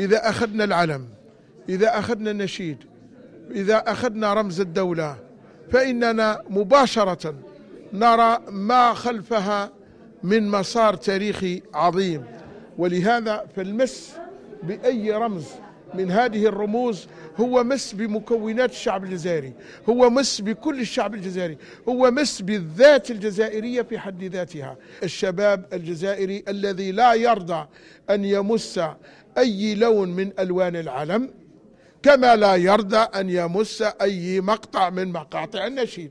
إذا أخذنا العلم إذا أخذنا النشيد إذا أخذنا رمز الدولة فإننا مباشرة نرى ما خلفها من مسار تاريخي عظيم ولهذا فالمس بأي رمز من هذه الرموز هو مس بمكونات الشعب الجزائري هو مس بكل الشعب الجزائري هو مس بالذات الجزائرية في حد ذاتها الشباب الجزائري الذي لا يرضى أن يمس أي لون من ألوان العلم كما لا يرضى أن يمس أي مقطع من مقاطع النشيد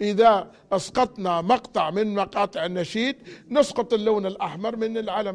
إذا أسقطنا مقطع من مقاطع النشيد نسقط اللون الأحمر من العلم